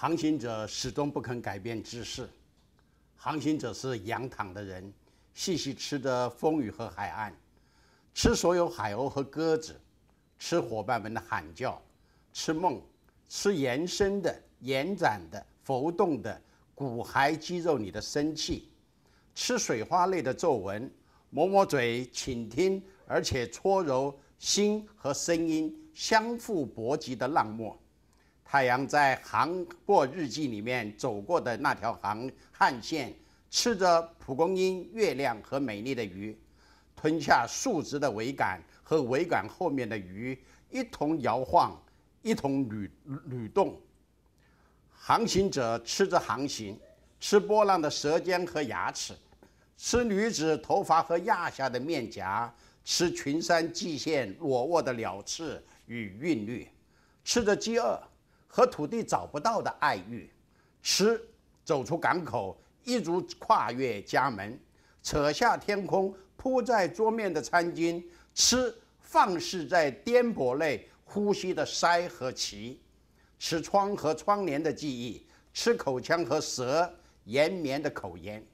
航行者始终不肯改变姿势。航行者是仰躺的人，细细吃着风雨和海岸，吃所有海鸥和鸽子，吃伙伴们的喊叫，吃梦，吃延伸的、延展的、浮动的骨骸肌肉里的生气，吃水花类的皱纹，抹抹嘴，倾听，而且搓揉心和声音相互搏击的浪沫。太阳在航过日记里面走过的那条航航线，吃着蒲公英、月亮和美丽的鱼，吞下竖直的桅杆和桅杆后面的鱼，一同摇晃，一同蠕蠕动。航行者吃着航行，吃波浪的舌尖和牙齿，吃女子头发和压下的面颊，吃群山际线裸卧的鸟翅与韵律，吃着饥饿。和土地找不到的爱欲，吃，走出港口，一如跨越家门，扯下天空铺在桌面的餐巾，吃，放肆在颠簸内呼吸的腮和鳍，吃窗和窗帘的记忆，吃口腔和舌延绵的口烟，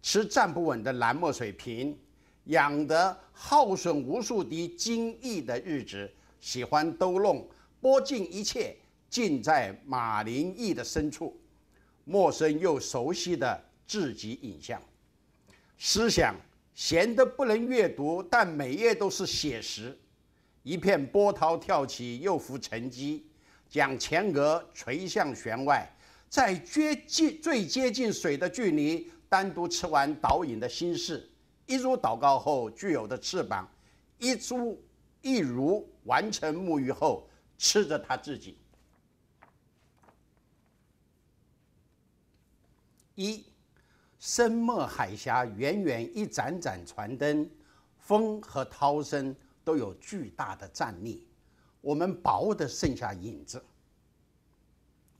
吃站不稳的蓝墨水瓶，养得耗损无数滴精液的日子，喜欢兜弄，剥尽一切。尽在马林译的深处，陌生又熟悉的自己影像。思想闲得不能阅读，但每页都是写实。一片波涛跳起又浮沉积，将前额垂向舷外，在接近最接近水的距离，单独吃完导引的心事，一如祷告后具有的翅膀，一株一如完成沐浴后吃着他自己。一，深墨海峡，远远一盏盏船灯，风和涛声都有巨大的战力，我们薄的剩下影子。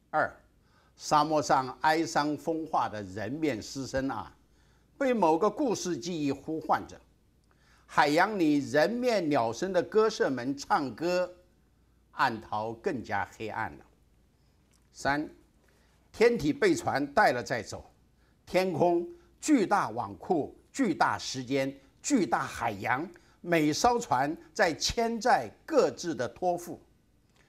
二，沙漠上哀伤风化的人面狮身啊，被某个故事记忆呼唤着；海洋里人面鸟身的歌社们唱歌，暗涛更加黑暗了。三，天体被船带了再走。天空，巨大网库，巨大时间，巨大海洋。每艘船在牵载各自的托付。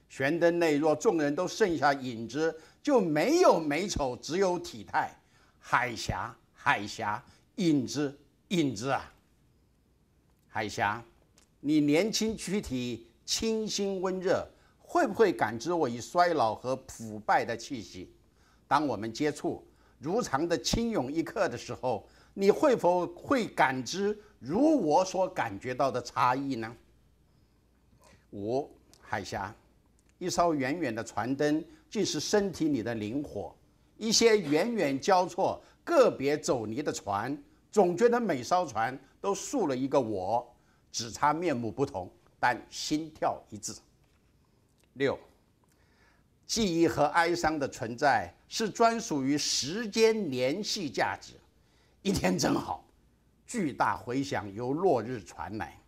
悬灯内，若众人都剩下影子，就没有美丑，只有体态。海峡，海峡，影子，影子啊！海峡，你年轻躯体清新温热，会不会感知我以衰老和腐败的气息？当我们接触。如常的轻涌一刻的时候，你会否会感知如我所感觉到的差异呢？五海峡，一艘远远的船灯，竟是身体里的灵火；一些远远交错、个别走离的船，总觉得每艘船都竖了一个我，只差面目不同，但心跳一致。六记忆和哀伤的存在。是专属于时间联系价值。一天真好，巨大回响由落日传来。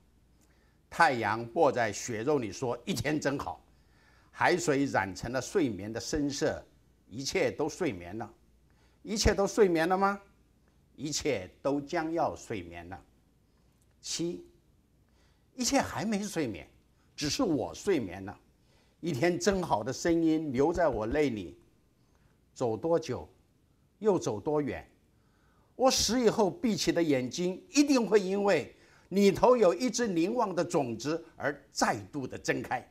太阳落在血肉里说：“一天真好。”海水染成了睡眠的深色，一切都睡眠了。一切都睡眠了吗？一切都将要睡眠了。七，一切还没睡眠，只是我睡眠了。一天真好的声音留在我内里。走多久，又走多远？我死以后闭起的眼睛，一定会因为里头有一只凝望的种子而再度的睁开。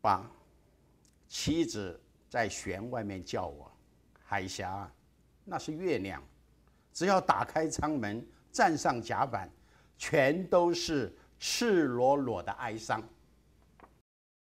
八，妻子在舷外面叫我：“海峡，那是月亮。”只要打开舱门，站上甲板，全都是赤裸裸的哀伤。